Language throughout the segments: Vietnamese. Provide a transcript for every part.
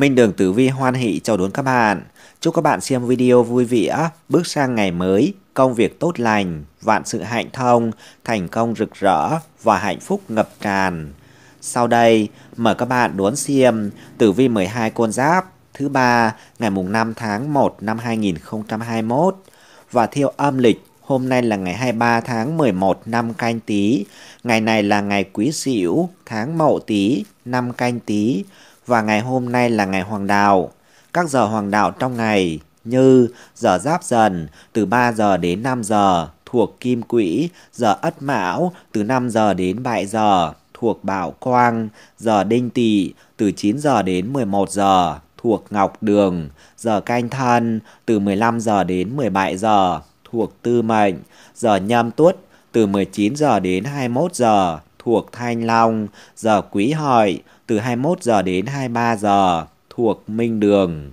Minh Đường Tử Vi hoan hỷ chào đón các bạn. Chúc các bạn xem video vui vẻ, bước sang ngày mới, công việc tốt lành, vạn sự hạnh thông, thành công rực rỡ và hạnh phúc ngập tràn. Sau đây, mời các bạn đón xem Tử Vi 12 con giáp thứ ba ngày mùng 5 tháng 1 năm 2021 và theo âm lịch Hôm nay là ngày 23 tháng 11 năm canh tí. Ngày này là ngày quý sửu tháng mậu tí, năm canh tí và ngày hôm nay là ngày hoàng đạo. Các giờ hoàng đạo trong ngày như giờ giáp dần từ 3 giờ đến 5 giờ thuộc kim quỹ, giờ ất mão từ 5 giờ đến 7 giờ thuộc bảo quang, giờ đinh tỵ từ 9 giờ đến 11 giờ thuộc ngọc đường, giờ canh thân từ 15 giờ đến 17 giờ thuộc tư mệnh, giờ nhâm tuất từ 19 giờ đến 21 giờ thuộc thanh long, giờ quý hợi từ 21 giờ đến 23 giờ thuộc Minh Đường.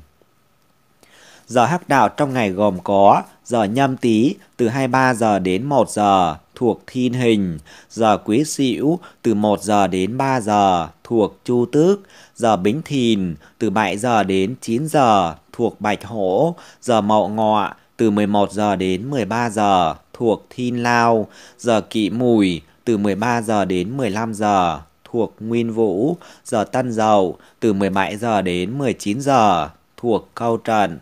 Giờ hắc đạo trong ngày gồm có giờ nhâm tý từ 23 giờ đến 1 giờ thuộc Thiên Hình, giờ Quý Sửu từ 1 giờ đến 3 giờ thuộc Chu Tước, giờ Bính Thìn từ 7 giờ đến 9 giờ thuộc Bạch Hổ, giờ Mậu Ngọ từ 11 giờ đến 13 giờ thuộc Thiên Lao, giờ Kỵ Mùi từ 13 giờ đến 15 giờ thuộc Nguyên Vũ, giờ tân dầu từ 17 giờ đến 19 giờ thuộc câu trần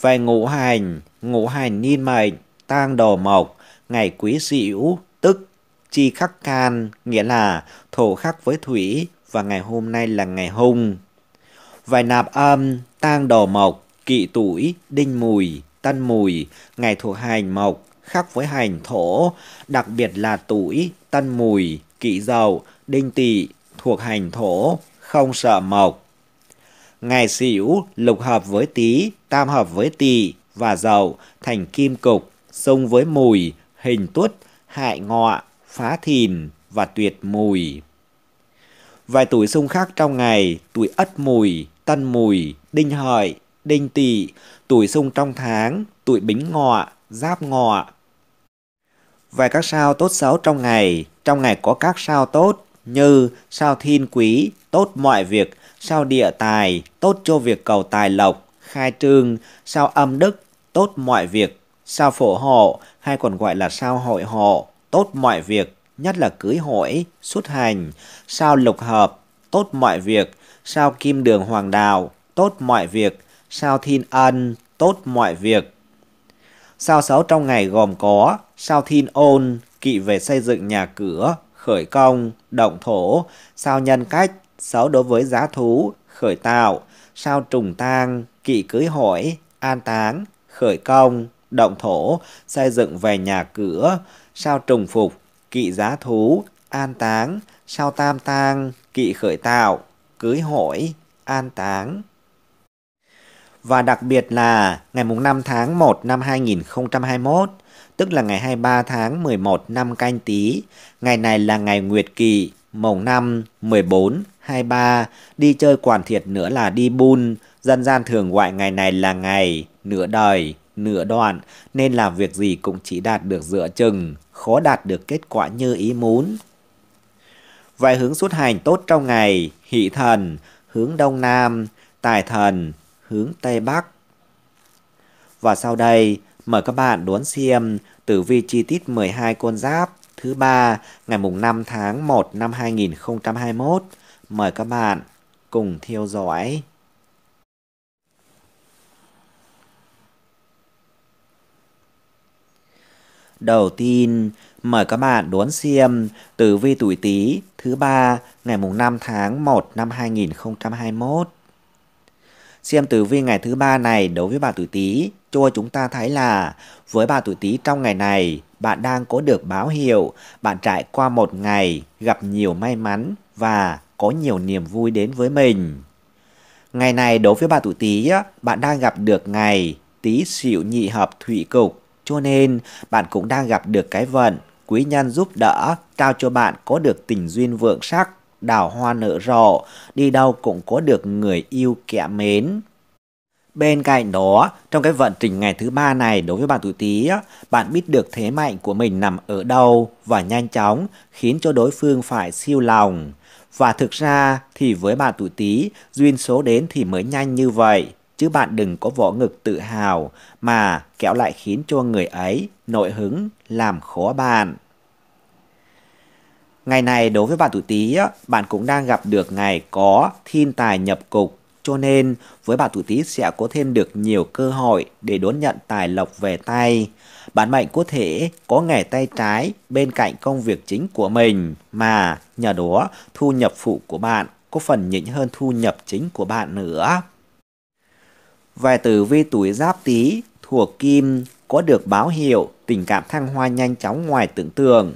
Về ngũ hành, ngũ hành niên mệnh, tang đồ mộc, ngày quý sửu tức chi khắc can, nghĩa là thổ khắc với thủy và ngày hôm nay là ngày hung. Vài nạp âm, tang đồ mộc, kỵ tuổi, đinh mùi, tân mùi, ngày thuộc hành mộc, khắc với hành thổ, đặc biệt là tuổi, tân mùi, kỵ dầu, đinh tỵ, thuộc hành thổ, không sợ mộc. Ngày xỉu, lục hợp với tý, tam hợp với tỵ và dầu thành kim cục, xung với mùi, hình tuất, hại ngọ, phá thìn và tuyệt mùi. Vài tuổi xung khác trong ngày, tuổi ất mùi, tân mùi, đinh hợi, đinh tỵ, tuổi xung trong tháng, tuổi bính ngọ, giáp ngọ, và các sao tốt xấu trong ngày, trong ngày có các sao tốt như sao thiên quý, tốt mọi việc, sao địa tài, tốt cho việc cầu tài lộc, khai trương, sao âm đức, tốt mọi việc, sao phổ hộ hay còn gọi là sao hội hộ, tốt mọi việc, nhất là cưới hỏi, xuất hành, sao lục hợp, tốt mọi việc, sao kim đường hoàng đạo, tốt mọi việc, sao thiên ân, tốt mọi việc, Sao sáu trong ngày gồm có sao thiên ôn, kỵ về xây dựng nhà cửa, khởi công, động thổ, sao nhân cách, sáu đối với giá thú, khởi tạo, sao trùng tang, kỵ cưới hỏi, an táng, khởi công, động thổ, xây dựng về nhà cửa, sao trùng phục, kỵ giá thú, an táng, sao tam tang, kỵ khởi tạo, cưới hỏi, an táng và đặc biệt là ngày 5 tháng 1 năm 2021, tức là ngày 23 tháng 11 năm canh tý Ngày này là ngày Nguyệt kỳ mồng 5, 14, 23, đi chơi quản thiệt nữa là đi bun, dân gian thường gọi ngày này là ngày nửa đời, nửa đoạn, nên làm việc gì cũng chỉ đạt được dựa chừng, khó đạt được kết quả như ý muốn. Vài hướng xuất hành tốt trong ngày, hỷ thần, hướng đông nam, tài thần, hướng Tây Bắc. Và sau đây, mời các bạn đón xem tử vi chi tiết 12 con giáp thứ ba ngày mùng 5 tháng 1 năm 2021. Mời các bạn cùng theo dõi. Đầu tiên, mời các bạn đón xem tử vi tuổi Tý thứ ba ngày mùng 5 tháng 1 năm 2021. Xem tử vi ngày thứ ba này đối với bà tuổi Tý, cho chúng ta thấy là với bà tuổi Tý trong ngày này, bạn đang có được báo hiệu, bạn trải qua một ngày gặp nhiều may mắn và có nhiều niềm vui đến với mình. Ngày này đối với bà tuổi Tý, bạn đang gặp được ngày Tý Sửu nhị hợp thủy cục, cho nên bạn cũng đang gặp được cái vận quý nhân giúp đỡ, trao cho bạn có được tình duyên vượng sắc đào hoa nở rộ, đi đâu cũng có được người yêu kẻ mến. Bên cạnh đó, trong cái vận trình ngày thứ ba này đối với bạn tuổi Tý, bạn biết được thế mạnh của mình nằm ở đâu và nhanh chóng khiến cho đối phương phải siêu lòng. Và thực ra thì với bạn tuổi Tý, duyên số đến thì mới nhanh như vậy, chứ bạn đừng có vỗ ngực tự hào mà kẹo lại khiến cho người ấy nội hứng làm khó bạn. Ngày này đối với bạn tuổi Tý, bạn cũng đang gặp được ngày có thiên tài nhập cục, cho nên với bạn tuổi Tý sẽ có thêm được nhiều cơ hội để đón nhận tài lộc về tay. Bạn mệnh có thể có nghề tay trái bên cạnh công việc chính của mình mà nhờ đó thu nhập phụ của bạn có phần nhỉnh hơn thu nhập chính của bạn nữa. Về tử vi tuổi Giáp Tý thuộc Kim có được báo hiệu tình cảm thăng hoa nhanh chóng ngoài tưởng tượng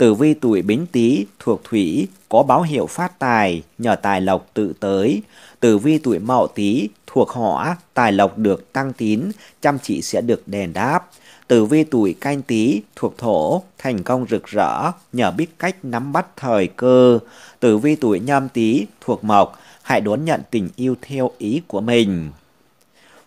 Tử vi tuổi Bính Tý thuộc thủy có báo hiệu phát tài, nhờ tài lộc tự tới. Tử vi tuổi Mậu Tý thuộc hỏa, tài lộc được tăng tín, chăm chỉ sẽ được đền đáp. Tử vi tuổi Canh Tý thuộc thổ, thành công rực rỡ, nhờ biết cách nắm bắt thời cơ. Tử vi tuổi Nhâm Tý thuộc mộc, hãy đón nhận tình yêu theo ý của mình.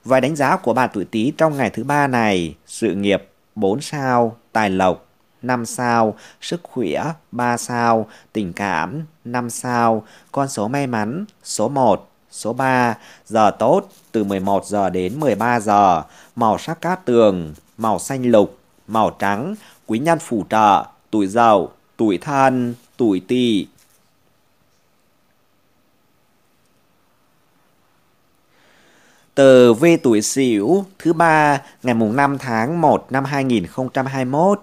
Vài đánh giá của bạn tuổi Tý trong ngày thứ ba này, sự nghiệp 4 sao, tài lộc 5 sao, sức khỏe 3 sao, tình cảm 5 sao, con số may mắn số 1, số 3, giờ tốt từ 11 giờ đến 13 giờ, màu sắc cát tường, màu xanh lục, màu trắng, quý nhân phù trợ, tuổi dậu, tuổi thân, tuổi tỵ. Từ vi tuổi Sửu thứ ba ngày mùng 5 tháng 1 năm 2021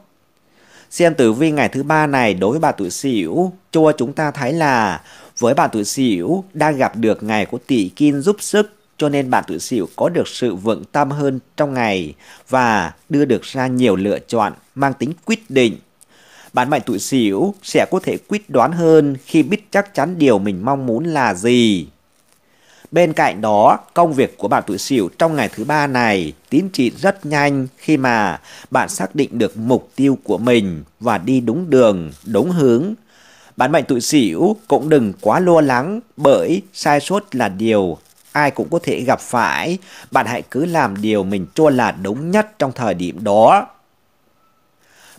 Xem tử vi ngày thứ ba này đối với bà tuổi Sửu, cho chúng ta thấy là với bà tuổi Sửu đang gặp được ngày của tỷ kim giúp sức cho nên bà tuổi Sửu có được sự vững tâm hơn trong ngày và đưa được ra nhiều lựa chọn mang tính quyết định. Bạn mệnh tuổi Sửu sẽ có thể quyết đoán hơn khi biết chắc chắn điều mình mong muốn là gì. Bên cạnh đó, công việc của bạn tuổi Sửu trong ngày thứ ba này tiến triển rất nhanh khi mà bạn xác định được mục tiêu của mình và đi đúng đường, đúng hướng. Bạn mệnh tuổi Sửu cũng đừng quá lo lắng bởi sai sót là điều ai cũng có thể gặp phải. Bạn hãy cứ làm điều mình cho là đúng nhất trong thời điểm đó.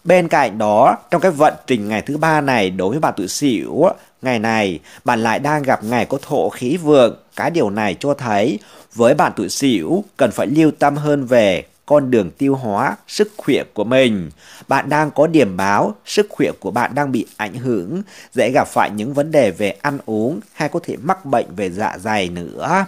Bên cạnh đó, trong cái vận trình ngày thứ ba này đối với bạn tuổi Sửu, Ngày này, bạn lại đang gặp ngày có thổ khí vượng, cái điều này cho thấy với bạn tuổi Sửu cần phải lưu tâm hơn về con đường tiêu hóa, sức khỏe của mình. Bạn đang có điểm báo, sức khỏe của bạn đang bị ảnh hưởng, dễ gặp phải những vấn đề về ăn uống hay có thể mắc bệnh về dạ dày nữa.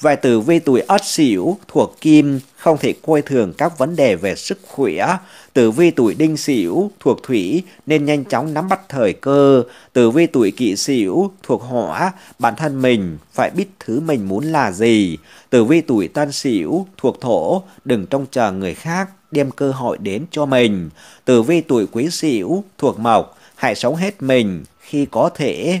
Vài tử vi tuổi Ất Sửu thuộc Kim không thể coi thường các vấn đề về sức khỏe. Tử vi tuổi Đinh Sửu thuộc Thủy nên nhanh chóng nắm bắt thời cơ. Tử vi tuổi Kỷ Sửu thuộc Hỏa, bản thân mình phải biết thứ mình muốn là gì. Tử vi tuổi Tân Sửu thuộc Thổ, đừng trông chờ người khác đem cơ hội đến cho mình. Tử vi tuổi Quý Sửu thuộc Mộc, hãy sống hết mình khi có thể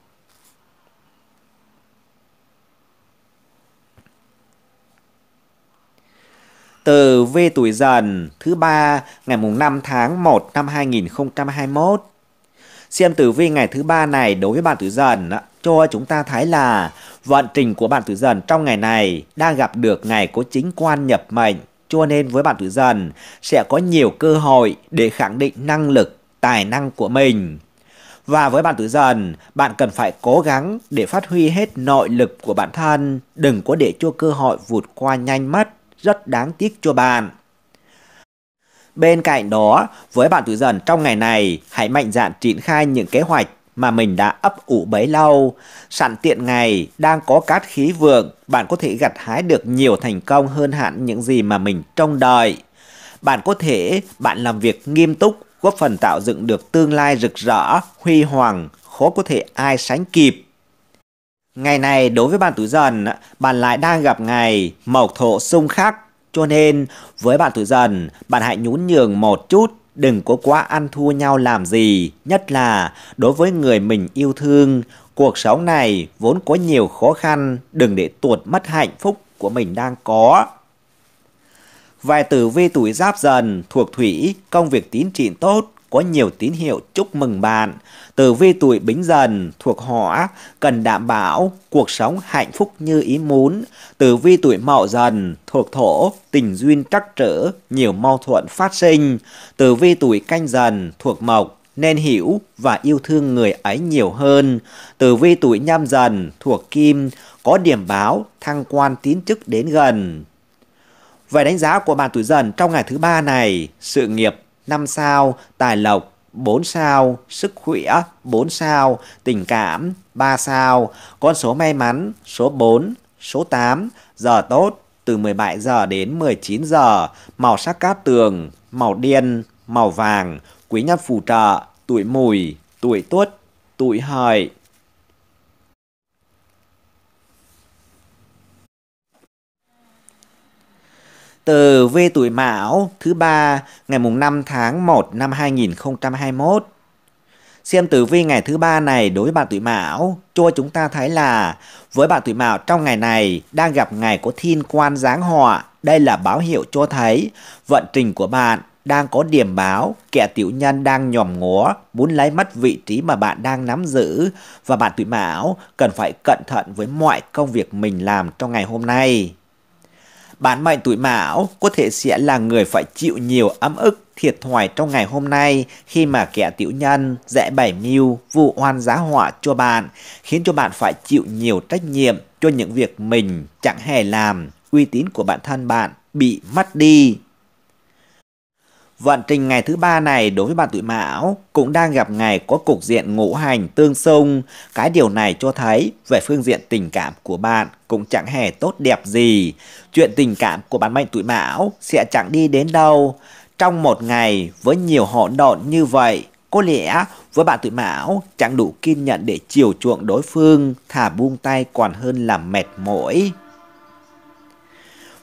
Từ V tuổi dần thứ ba ngày mùng 5 tháng 1 năm 2021. Xem tử vi ngày thứ ba này đối với bạn tuổi dần cho chúng ta thấy là vận trình của bạn tuổi dần trong ngày này đang gặp được ngày có chính quan nhập mệnh. Cho nên với bạn tuổi dần sẽ có nhiều cơ hội để khẳng định năng lực, tài năng của mình. Và với bạn tuổi dần, bạn cần phải cố gắng để phát huy hết nội lực của bản thân, đừng có để cho cơ hội vụt qua nhanh mất rất đáng tiếc cho bạn. Bên cạnh đó, với bạn tuổi dần trong ngày này, hãy mạnh dạn triển khai những kế hoạch mà mình đã ấp ủ bấy lâu. Sẵn tiện ngày đang có cát khí vượng, bạn có thể gặt hái được nhiều thành công hơn hẳn những gì mà mình trông đợi. Bạn có thể bạn làm việc nghiêm túc, góp phần tạo dựng được tương lai rực rỡ, huy hoàng, khó có thể ai sánh kịp. Ngày này đối với bạn tuổi dần, bạn lại đang gặp ngày mộc thổ xung khắc. Cho nên với bạn tuổi dần, bạn hãy nhún nhường một chút, đừng có quá ăn thua nhau làm gì. Nhất là đối với người mình yêu thương, cuộc sống này vốn có nhiều khó khăn, đừng để tuột mất hạnh phúc của mình đang có. Vài tử vi tuổi giáp dần thuộc thủy, công việc tín trị tốt, có nhiều tín hiệu chúc mừng bạn. Tử vi tuổi Bính Dần thuộc họ cần đảm bảo cuộc sống hạnh phúc như ý muốn. Tử vi tuổi Mậu Dần thuộc thổ tình duyên trắc trở, nhiều mâu thuẫn phát sinh. Tử vi tuổi Canh Dần thuộc mộc nên hiểu và yêu thương người ấy nhiều hơn. Tử vi tuổi nhâm dần thuộc kim có điểm báo thăng quan tiến chức đến gần. Vậy đánh giá của bạn tuổi dần trong ngày thứ ba này, sự nghiệp 5 sao, tài lộc 4 sao, sức khỏe 4 sao, tình cảm 3 sao, con số may mắn số 4, số 8, giờ tốt từ 17 giờ đến 19 giờ, màu sắc cát tường, màu đen, màu vàng, quý nhân phù trợ, tuổi mùi, tuổi tuất, tuổi hợi. Từ V tuổi Mão thứ ba ngày mùng 5 tháng 1 năm 2021. Xem tử vi ngày thứ ba này đối với bạn tuổi Mão, cho chúng ta thấy là với bạn tuổi Mão trong ngày này đang gặp ngày có thiên quan giáng họa. Đây là báo hiệu cho thấy vận trình của bạn đang có điểm báo kẻ tiểu nhân đang nhòm ngó muốn lấy mất vị trí mà bạn đang nắm giữ và bạn tuổi mão cần phải cẩn thận với mọi công việc mình làm trong ngày hôm nay Bản mệnh tuổi Mão có thể sẽ là người phải chịu nhiều ấm ức thiệt thòi trong ngày hôm nay khi mà kẻ tiểu nhân dễ bày mưu vụ oan giá họa cho bạn, khiến cho bạn phải chịu nhiều trách nhiệm cho những việc mình chẳng hề làm, uy tín của bản thân bạn bị mất đi Vận trình ngày thứ ba này đối với bạn tuổi mão cũng đang gặp ngày có cục diện ngũ hành tương xung. Cái điều này cho thấy về phương diện tình cảm của bạn cũng chẳng hề tốt đẹp gì. Chuyện tình cảm của bạn mệnh tuổi mão sẽ chẳng đi đến đâu. Trong một ngày với nhiều hỗn độn như vậy, có lẽ với bạn tuổi mão chẳng đủ kiên nhẫn để chiều chuộng đối phương, thả buông tay còn hơn là mệt mỏi.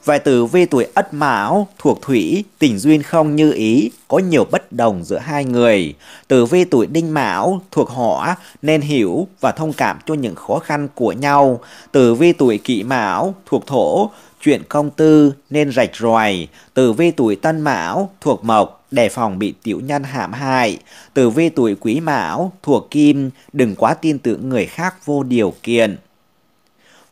Vài tử vi tuổi ất mão thuộc thủy, tình duyên không như ý, có nhiều bất đồng giữa hai người. Tử vi tuổi đinh mão thuộc hỏa nên hiểu và thông cảm cho những khó khăn của nhau. Tử vi tuổi kỷ mão thuộc thổ, chuyện công tư nên rạch ròi. Tử vi tuổi tân mão thuộc mộc đề phòng bị tiểu nhân hãm hại. Tử vi tuổi quý mão thuộc kim, đừng quá tin tưởng người khác vô điều kiện.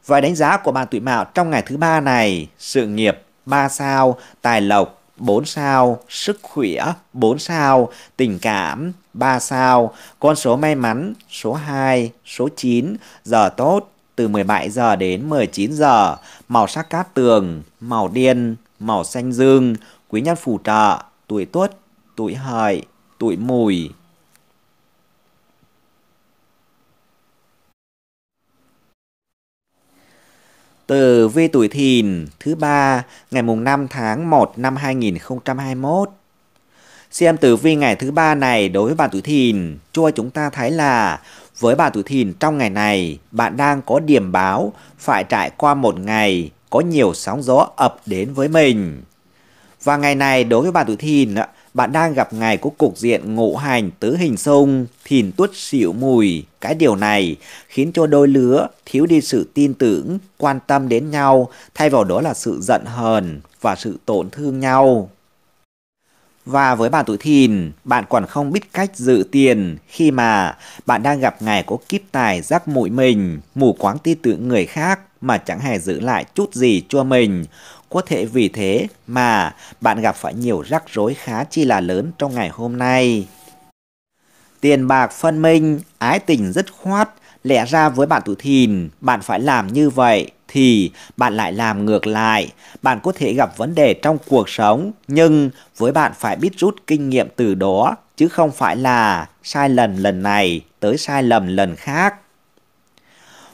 Và đánh giá của bạn tuổi mạo trong ngày thứ ba này, sự nghiệp 3 sao, tài lộc 4 sao, sức khỏe 4 sao, tình cảm 3 sao, con số may mắn số 2, số 9, giờ tốt từ 17 giờ đến 19 giờ, màu sắc cát tường, màu đen, màu xanh dương, quý nhân phù trợ, tuổi tuất, tuổi hợi, tuổi mùi. Tử vi tuổi thìn thứ ba ngày mùng 5 tháng 1 năm 2021. Xem tử vi ngày thứ ba này đối với bạn tuổi thìn, cho chúng ta thấy là với bạn tuổi thìn trong ngày này, bạn đang có điểm báo phải trải qua một ngày có nhiều sóng gió ập đến với mình. Và ngày này đối với bạn tuổi thìn ạ bạn đang gặp ngày có cục diện ngộ hành tứ hình xung, thìn tuất xỉu mùi. Cái điều này khiến cho đôi lứa thiếu đi sự tin tưởng, quan tâm đến nhau, thay vào đó là sự giận hờn và sự tổn thương nhau. Và với bạn tuổi thìn, bạn còn không biết cách giữ tiền khi mà bạn đang gặp ngày có kíp tài rắc mũi mình, mù quáng tin tưởng người khác mà chẳng hề giữ lại chút gì cho mình. Có thể vì thế mà bạn gặp phải nhiều rắc rối khá chi là lớn trong ngày hôm nay. Tiền bạc phân minh, ái tình dứt khoát, lẽ ra với bạn tuổi thìn, bạn phải làm như vậy thì bạn lại làm ngược lại. Bạn có thể gặp vấn đề trong cuộc sống, nhưng với bạn phải biết rút kinh nghiệm từ đó, chứ không phải là sai lần lần này tới sai lầm lần khác.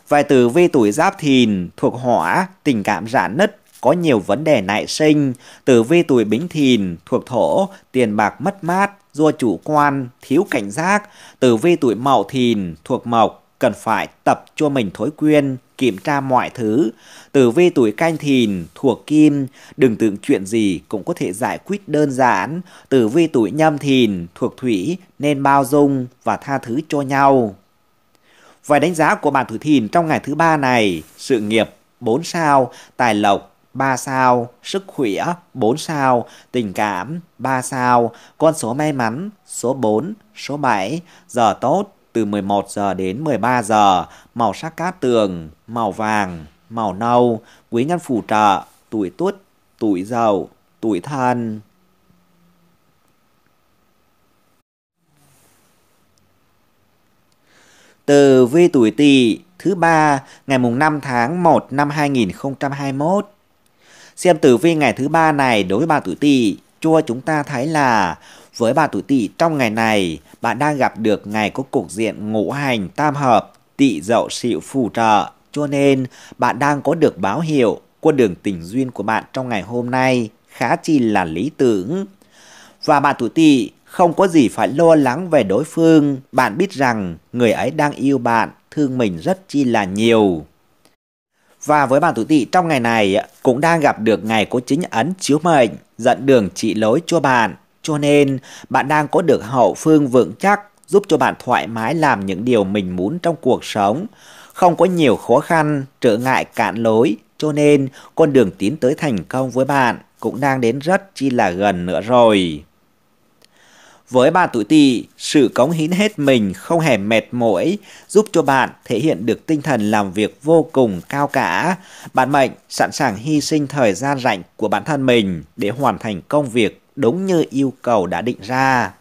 Vài tử vi tuổi giáp thìn thuộc hỏa, tình cảm rạn nứt, có nhiều vấn đề nại sinh, tử vi tuổi bính thìn, thuộc thổ, tiền bạc mất mát, do chủ quan, thiếu cảnh giác, tử vi tuổi mậu thìn, thuộc mộc, cần phải tập cho mình thói quen, kiểm tra mọi thứ. Tử vi tuổi canh thìn, thuộc kim, đừng tưởng chuyện gì cũng có thể giải quyết đơn giản. Tử vi tuổi nhâm thìn, thuộc thủy, nên bao dung và tha thứ cho nhau. Vài đánh giá của bạn tuổi thìn trong ngày thứ ba này, sự nghiệp 4 sao, tài lộc 3 sao, sức khỏe 4 sao, tình cảm 3 sao, con số may mắn số 4, số 7, giờ tốt từ 11 giờ đến 13 giờ, màu sắc cát tường, màu vàng, màu nâu, quý nhân phù trợ, tuổi tuất, tuổi giàu, tuổi thân. Từ vi tuổi tỵ thứ ba ngày mùng 5 tháng 1 năm 2021 Xem tử vi ngày thứ ba này đối với bà tuổi tỵ, chua chúng ta thấy là với bà tuổi tỵ trong ngày này, bạn đang gặp được ngày có cục diện ngũ hành tam hợp, tỵ dậu sửu phù trợ, cho nên bạn đang có được báo hiệu con đường tình duyên của bạn trong ngày hôm nay khá chi là lý tưởng. Và bạn tuổi tỵ không có gì phải lo lắng về đối phương, bạn biết rằng người ấy đang yêu bạn, thương mình rất chi là nhiều. Và với bàn tuổi tỵ trong ngày này cũng đang gặp được ngày có chính ấn chiếu mệnh, dẫn đường trị lối cho bạn. Cho nên bạn đang có được hậu phương vững chắc giúp cho bạn thoải mái làm những điều mình muốn trong cuộc sống. Không có nhiều khó khăn, trở ngại cạn lối. Cho nên con đường tiến tới thành công với bạn cũng đang đến rất chi là gần nữa rồi. Với bà tuổi tỵ, sự cống hiến hết mình không hề mệt mỏi, giúp cho bạn thể hiện được tinh thần làm việc vô cùng cao cả. Bạn mệnh sẵn sàng hy sinh thời gian rảnh của bản thân mình để hoàn thành công việc đúng như yêu cầu đã định ra.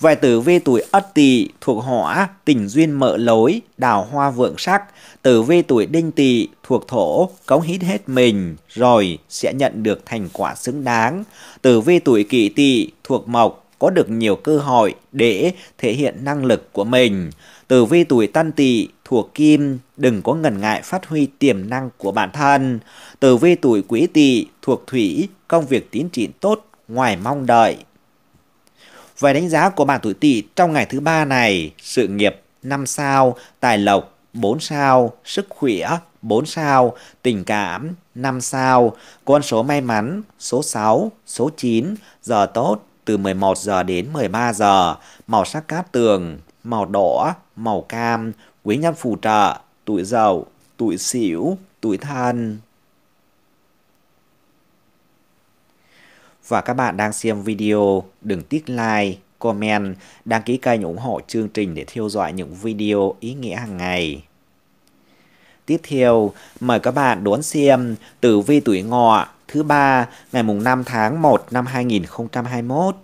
Về tử vi tuổi Ất Tỵ thuộc Hỏa, tình duyên mở lối, đào hoa vượng sắc. Tử vi tuổi Đinh Tỵ thuộc Thổ, cống hiến hết mình rồi sẽ nhận được thành quả xứng đáng. Tử vi tuổi Kỷ Tỵ thuộc Mộc, có được nhiều cơ hội để thể hiện năng lực của mình. Tử vi tuổi Tân Tỵ thuộc Kim đừng có ngần ngại phát huy tiềm năng của bản thân. Tử vi tuổi Quý Tỵ thuộc Thủy công việc tiến triển tốt ngoài mong đợi. Về đánh giá của bạn tuổi Tỵ trong ngày thứ ba này, sự nghiệp 5 sao, tài lộc 4 sao, sức khỏe 4 sao, tình cảm 5 sao, con số may mắn số 6, số 9, giờ tốt từ 11 giờ đến 13 giờ, màu sắc cát tường, màu đỏ, màu cam, quý nhân phù trợ, tuổi dậu, tuổi sửu, tuổi thân. Và các bạn đang xem video, đừng tiếc like, comment, đăng ký kênh ủng hộ chương trình để theo dõi những video ý nghĩa hàng ngày. Tiếp theo, mời các bạn đón xem tử vi tuổi ngọ thứ ba ngày mùng 5 tháng 1 năm 2021.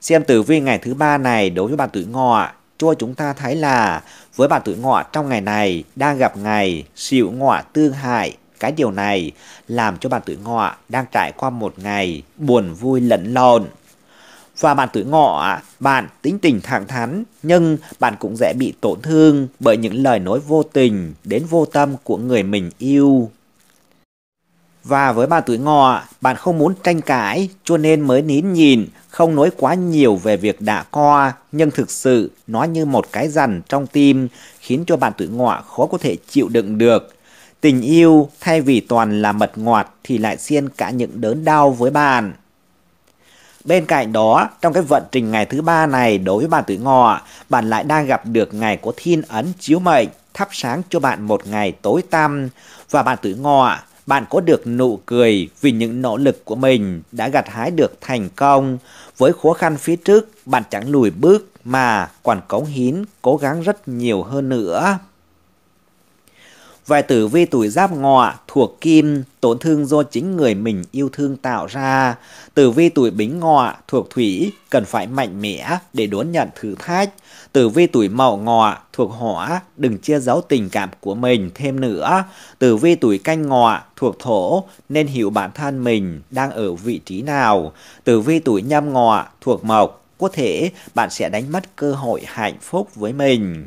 Xem tử vi ngày thứ ba này đối với bạn tuổi ngọ cho chúng ta thấy là với bạn tuổi ngọ trong ngày này đang gặp ngày xịu ngọ tương hại. Cái điều này làm cho bạn tuổi ngọ đang trải qua một ngày buồn vui lẫn lộn và bạn tuổi ngọ, bạn tính tình thẳng thắn, nhưng bạn cũng dễ bị tổn thương bởi những lời nói vô tình đến vô tâm của người mình yêu. Và với bạn tuổi ngọ, bạn không muốn tranh cãi cho nên mới nín nhìn, không nói quá nhiều về việc đã co, nhưng thực sự nó như một cái rằn trong tim khiến cho bạn tuổi ngọ khó có thể chịu đựng được. Tình yêu thay vì toàn là mật ngọt thì lại xiên cả những đớn đau với bạn. Bên cạnh đó, trong cái vận trình ngày thứ ba này đối với bạn tuổi ngọ, bạn lại đang gặp được ngày có thiên ấn chiếu mệnh, thắp sáng cho bạn một ngày tối tăm. Và bạn tuổi ngọ, bạn có được nụ cười vì những nỗ lực của mình đã gặt hái được thành công. Với khó khăn phía trước, bạn chẳng lùi bước mà còn cống hiến, cố gắng rất nhiều hơn nữa. Vài tử vi tuổi giáp ngọ thuộc kim, tổn thương do chính người mình yêu thương tạo ra. Tử vi tuổi bính ngọ thuộc thủy, cần phải mạnh mẽ để đón nhận thử thách. Tử vi tuổi mậu ngọ thuộc hỏa, đừng chia giấu tình cảm của mình thêm nữa. Tử vi tuổi canh ngọ thuộc thổ, nên hiểu bản thân mình đang ở vị trí nào. Tử vi tuổi nhâm ngọ thuộc mộc, có thể bạn sẽ đánh mất cơ hội hạnh phúc với mình.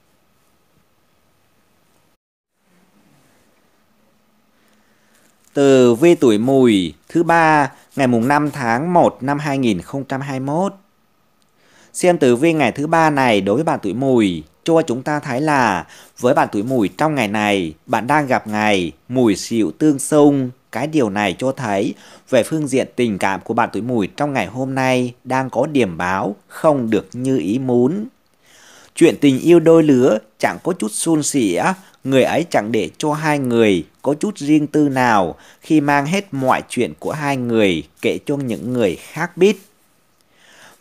Từ vi tuổi mùi thứ ba ngày mùng 5 tháng 1 năm 2021. Xem tử vi ngày thứ ba này đối với bạn tuổi mùi cho chúng ta thấy là với bạn tuổi mùi trong ngày này bạn đang gặp ngày mùi xịu tương xung cái điều này cho thấy về phương diện tình cảm của bạn tuổi mùi trong ngày hôm nay đang có điểm báo không được như ý muốn Chuyện tình yêu đôi lứa chẳng có chút suôn sẻ, người ấy chẳng để cho hai người có chút riêng tư nào khi mang hết mọi chuyện của hai người kể cho những người khác biết.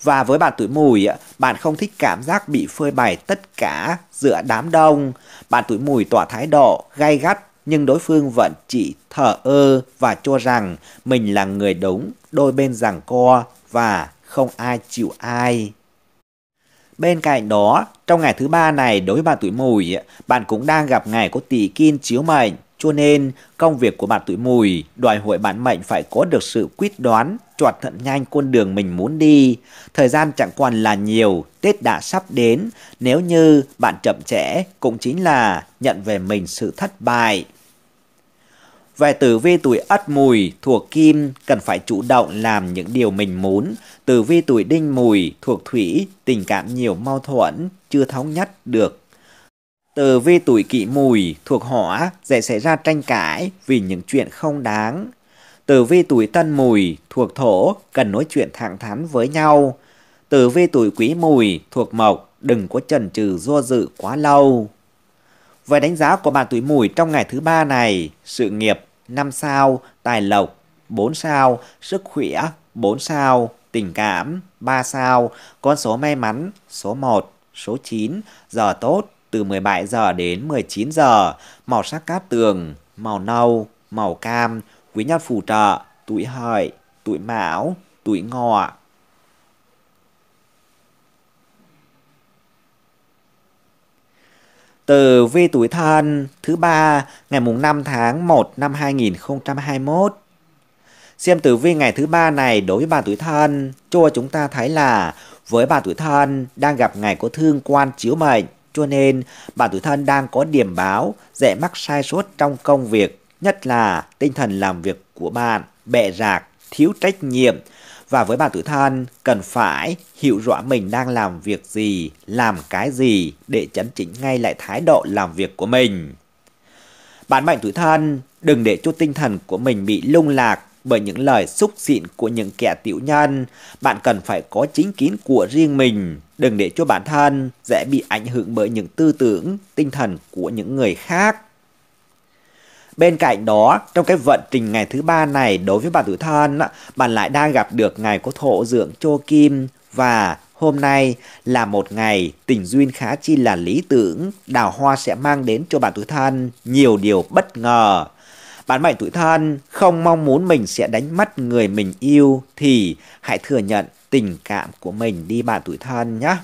Và với bạn tuổi mùi, bạn không thích cảm giác bị phơi bày tất cả giữa đám đông. Bạn tuổi mùi tỏa thái độ, gay gắt nhưng đối phương vẫn chỉ thở ơ và cho rằng mình là người đúng, đôi bên rằng co và không ai chịu ai. Bên cạnh đó, trong ngày thứ ba này đối với bạn tuổi mùi, bạn cũng đang gặp ngày có tỷ kim chiếu mệnh. Cho nên, công việc của bạn tuổi mùi đòi hỏi bạn mệnh phải có được sự quyết đoán, chọn thận nhanh con đường mình muốn đi. Thời gian chẳng còn là nhiều, Tết đã sắp đến. Nếu như bạn chậm trễ, cũng chính là nhận về mình sự thất bại. Về tử vi tuổi Ất Mùi thuộc Kim cần phải chủ động làm những điều mình muốn. Tử vi tuổi Đinh Mùi thuộc Thủy tình cảm nhiều mâu thuẫn, chưa thống nhất được. Tử vi tuổi Kỷ Mùi thuộc Hỏa dễ xảy ra tranh cãi vì những chuyện không đáng. Tử vi tuổi Tân Mùi thuộc Thổ cần nói chuyện thẳng thắn với nhau. Tử vi tuổi Quý Mùi thuộc Mộc đừng có chần chừ do dự quá lâu. Về đánh giá của bạn tuổi mùi trong ngày thứ ba này, sự nghiệp 5 sao, tài lộc 4 sao, sức khỏe 4 sao, tình cảm 3 sao, con số may mắn số 1, số 9, giờ tốt từ 17 giờ đến 19 giờ, màu sắc cát tường, màu nâu, màu cam, quý nhân phù trợ, tuổi hợi, tuổi mão, tuổi ngọ. Tờ Vi Tuổi Thân thứ ba ngày mùng 5 tháng 1 năm 2021. Xem tử vi ngày thứ ba này đối với bà tuổi thân cho chúng ta thấy là với bà tuổi thân đang gặp ngày có thương quan chiếu mệnh cho nên bà tuổi thân đang có điểm báo dễ mắc sai sót trong công việc nhất là tinh thần làm việc của bạn bệ rạc thiếu trách nhiệm và với bản tự thân, cần phải hiểu rõ mình đang làm việc gì, làm cái gì để chấn chỉnh ngay lại thái độ làm việc của mình. Bạn mệnh tự thân, đừng để cho tinh thần của mình bị lung lạc bởi những lời xúc xịn của những kẻ tiểu nhân. Bạn cần phải có chính kiến của riêng mình, đừng để cho bản thân dễ bị ảnh hưởng bởi những tư tưởng, tinh thần của những người khác Bên cạnh đó, trong cái vận trình ngày thứ ba này đối với bạn tuổi thân, bạn lại đang gặp được ngày có thổ dưỡng chô kim và hôm nay là một ngày tình duyên khá chi là lý tưởng, đào hoa sẽ mang đến cho bạn tuổi thân nhiều điều bất ngờ. Bạn mệnh tuổi thân không mong muốn mình sẽ đánh mất người mình yêu thì hãy thừa nhận tình cảm của mình đi bạn tuổi thân nhé.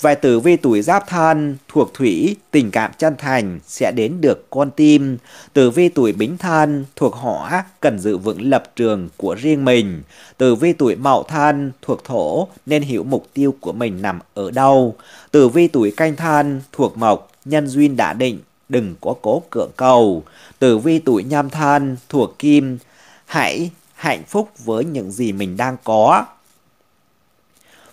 Vài tử vi tuổi giáp thân thuộc thủy, tình cảm chân thành sẽ đến được con tim. Tử vi tuổi bính thân thuộc hỏa, cần giữ vững lập trường của riêng mình. Tử vi tuổi mậu thân thuộc thổ, nên hiểu mục tiêu của mình nằm ở đâu. Tử vi tuổi canh thân thuộc mộc, nhân duyên đã định, đừng có cố cưỡng cầu. Tử vi tuổi nhâm thân thuộc kim, hãy hạnh phúc với những gì mình đang có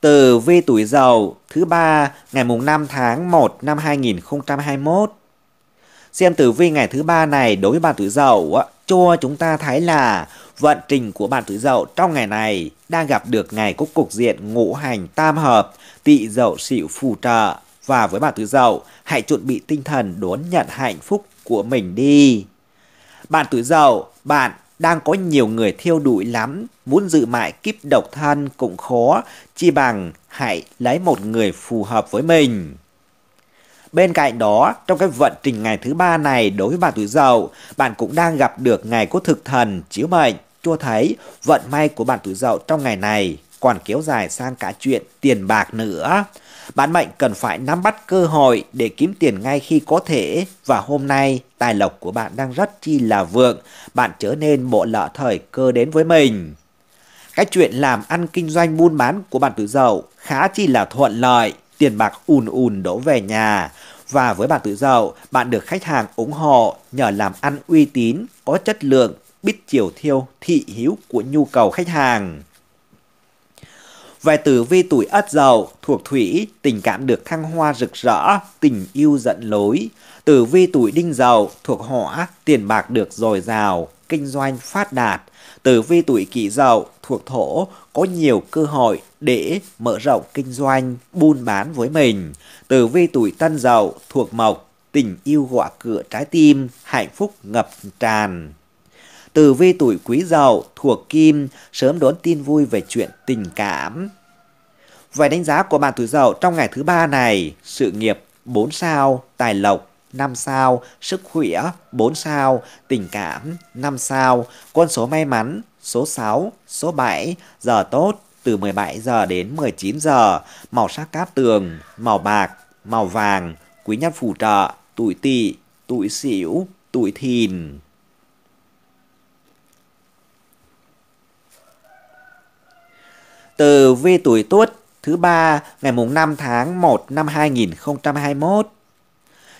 Từ Vi Tuổi Dậu thứ ba ngày mùng 5 tháng 1 năm 2021. Xem tử vi ngày thứ ba này đối với bạn tuổi Dậu cho chúng ta thấy là vận trình của bạn tuổi Dậu trong ngày này đang gặp được ngày có cục diện ngũ hành tam hợp, tỵ Dậu sửu phù trợ và với bạn tuổi Dậu, hãy chuẩn bị tinh thần đón nhận hạnh phúc của mình đi. Bạn tuổi Dậu, bạn đang có nhiều người thiêu đuổi lắm, muốn dự mại kiếp độc thân cũng khó, chi bằng hãy lấy một người phù hợp với mình. Bên cạnh đó, trong cái vận trình ngày thứ ba này đối với bà tuổi dậu, bạn cũng đang gặp được ngày của thực thần, chiếu mệnh, cho thấy vận may của bạn tuổi dậu trong ngày này còn kéo dài sang cả chuyện tiền bạc nữa bạn mệnh cần phải nắm bắt cơ hội để kiếm tiền ngay khi có thể và hôm nay tài lộc của bạn đang rất chi là vượng, bạn trở nên bộ lỡ thời cơ đến với mình. Cái chuyện làm ăn kinh doanh buôn bán của bạn tự dậu khá chi là thuận lợi, tiền bạc ùn ùn đổ về nhà. Và với bạn tự dậu, bạn được khách hàng ủng hộ nhờ làm ăn uy tín, có chất lượng, biết chiều thiêu thị hiếu của nhu cầu khách hàng. Vài tử vi tuổi ất dậu thuộc thủy, tình cảm được thăng hoa rực rỡ, tình yêu dẫn lối. Tử vi tuổi đinh dậu thuộc hỏa, tiền bạc được dồi dào, kinh doanh phát đạt. Tử vi tuổi kỷ dậu thuộc thổ, có nhiều cơ hội để mở rộng kinh doanh, buôn bán với mình. Tử vi tuổi tân dậu thuộc mộc, tình yêu gõ cửa trái tim, hạnh phúc ngập tràn. Tử vi tuổi quý dậu thuộc kim, sớm đón tin vui về chuyện tình cảm. vài đánh giá của bạn tuổi dậu trong ngày thứ ba này, sự nghiệp 4 sao, tài lộc 5 sao, sức khỏe 4 sao, tình cảm 5 sao, con số may mắn số 6, số 7, giờ tốt từ 17 giờ đến 19 giờ, màu sắc cát tường, màu bạc, màu vàng, quý nhân phù trợ, tuổi tỵ, tuổi sửu, tuổi thìn. từ vi tuổi tuất thứ ba ngày mùng 5 tháng 1 năm 2021.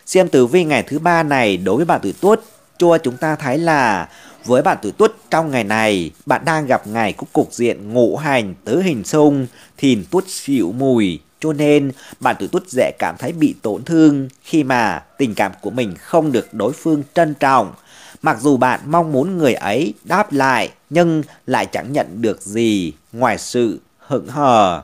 Xem tử vi ngày thứ ba này đối với bạn tuổi tuất cho chúng ta thấy là với bạn tuổi tuất trong ngày này bạn đang gặp ngày có cục diện ngũ hành tứ hình xung thìn tuất xỉu mùi cho nên bạn tuổi tuất dễ cảm thấy bị tổn thương khi mà tình cảm của mình không được đối phương trân trọng mặc dù bạn mong muốn người ấy đáp lại nhưng lại chẳng nhận được gì ngoài sự hững hờ.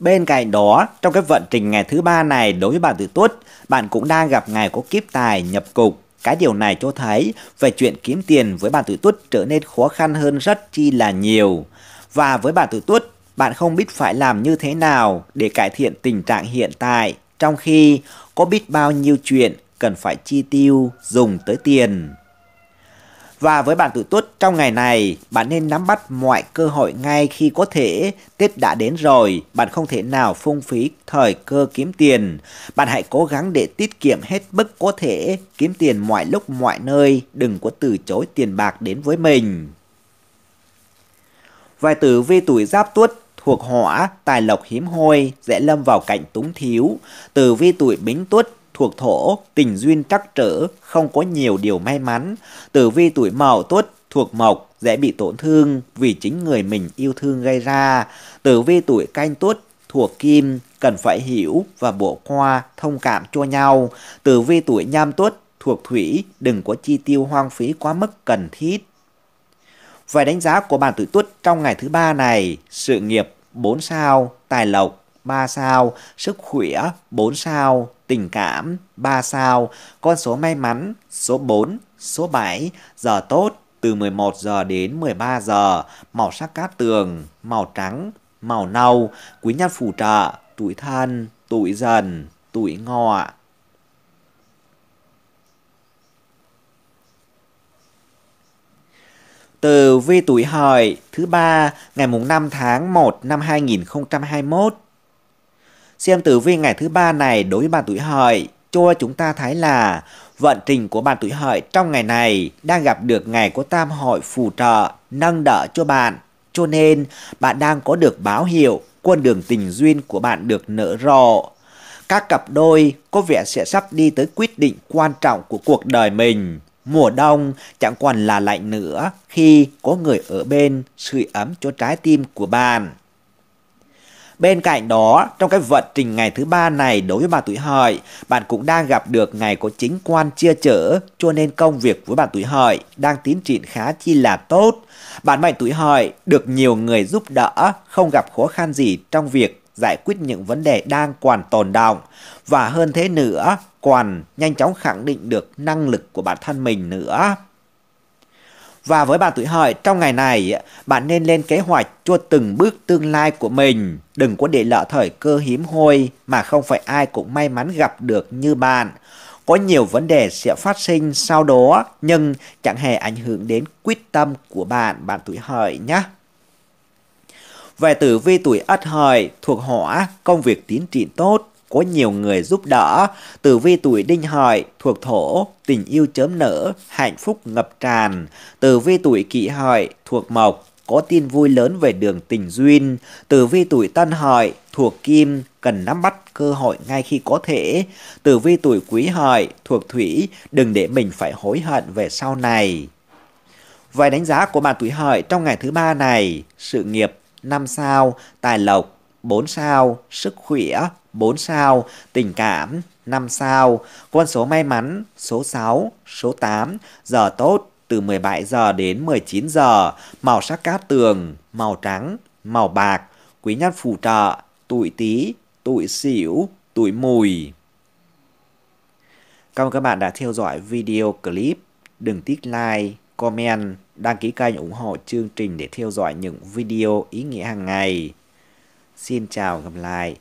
Bên cạnh đó, trong cái vận trình ngày thứ ba này đối với bạn tự tuất, bạn cũng đang gặp ngày có kiếp tài nhập cục. Cái điều này cho thấy về chuyện kiếm tiền với bạn tự tuất trở nên khó khăn hơn rất chi là nhiều. Và với bạn tự tuất, bạn không biết phải làm như thế nào để cải thiện tình trạng hiện tại, trong khi có biết bao nhiêu chuyện cần phải chi tiêu, dùng tới tiền. Và với bạn tuổi tuất trong ngày này, bạn nên nắm bắt mọi cơ hội ngay khi có thể. Tết đã đến rồi, bạn không thể nào phung phí thời cơ kiếm tiền. Bạn hãy cố gắng để tiết kiệm hết mức có thể, kiếm tiền mọi lúc mọi nơi, đừng có từ chối tiền bạc đến với mình. Vài tử vi tuổi giáp tuất thuộc hỏa, tài lộc hiếm hoi, dễ lâm vào cảnh túng thiếu. Tử vi tuổi bính tuất thuộc thổ, tình duyên trắc trở, không có nhiều điều may mắn. Tử vi tuổi mậu tuất thuộc mộc dễ bị tổn thương vì chính người mình yêu thương gây ra. Tử vi tuổi canh tuất thuộc kim cần phải hiểu và bỏ qua thông cảm cho nhau. Tử vi tuổi nhâm tuất thuộc thủy đừng có chi tiêu hoang phí quá mức cần thiết. Vài đánh giá của bạn tuổi tuất trong ngày thứ ba này, sự nghiệp 4 sao, tài lộc 3 sao, sức khỏe 4 sao, tình cảm 3 sao, con số may mắn số 4, số 7, giờ tốt từ 11 giờ đến 13 giờ, màu sắc cát tường, màu trắng, màu nâu, quý nhân phù trợ, tuổi thân, tuổi dần, tuổi ngọ. Từ vi tuổi hợi thứ ba ngày mùng 5 tháng 1 năm 2021 Xem tử vi ngày thứ ba này đối với bạn tuổi hợi cho chúng ta thấy là vận trình của bạn tuổi hợi trong ngày này đang gặp được ngày của tam hội phù trợ nâng đỡ cho bạn cho nên bạn đang có được báo hiệu con đường tình duyên của bạn được nở rộ các cặp đôi có vẻ sẽ sắp đi tới quyết định quan trọng của cuộc đời mình mùa đông chẳng còn là lạnh nữa khi có người ở bên sưởi ấm cho trái tim của bạn Bên cạnh đó, trong cái vận trình ngày thứ ba này đối với bà tuổi hợi, bạn cũng đang gặp được ngày có chính quan chia chở, cho nên công việc với bạn tuổi hợi đang tiến triển khá chi là tốt. Bạn mệnh tuổi hợi được nhiều người giúp đỡ, không gặp khó khăn gì trong việc giải quyết những vấn đề đang còn tồn động. Và hơn thế nữa, còn nhanh chóng khẳng định được năng lực của bản thân mình nữa. Và với bạn tuổi hợi trong ngày này, bạn nên lên kế hoạch cho từng bước tương lai của mình. Đừng có để lỡ thời cơ hiếm hoi mà không phải ai cũng may mắn gặp được như bạn. Có nhiều vấn đề sẽ phát sinh sau đó nhưng chẳng hề ảnh hưởng đến quyết tâm của bạn, bạn tuổi hợi nhé. Về tử vi tuổi ất hợi thuộc hỏa, công việc tiến triển tốt, có nhiều người giúp đỡ. Tử vi tuổi đinh hợi thuộc thổ, tình yêu chớm nở, hạnh phúc ngập tràn. Tử vi tuổi kỷ hợi thuộc mộc, có tin vui lớn về đường tình duyên. Tử vi tuổi tân hợi thuộc kim, cần nắm bắt cơ hội ngay khi có thể. Tử vi tuổi quý hợi thuộc thủy, đừng để mình phải hối hận về sau này. Vài đánh giá của bạn tuổi hợi trong ngày thứ ba này, sự nghiệp năm sao, tài lộc 4 sao, sức khỏe 4 sao, tình cảm 5 sao, con số may mắn số 6, số 8, giờ tốt từ 17 giờ đến 19 giờ, màu sắc cát tường, màu trắng, màu bạc, quý nhân phù trợ, tuổi tí, tuổi xỉu, tuổi mùi. Cảm ơn các bạn đã theo dõi video clip. Đừng tích like, comment, đăng ký kênh ủng hộ chương trình để theo dõi những video ý nghĩa hàng ngày. Xin chào gặp lại.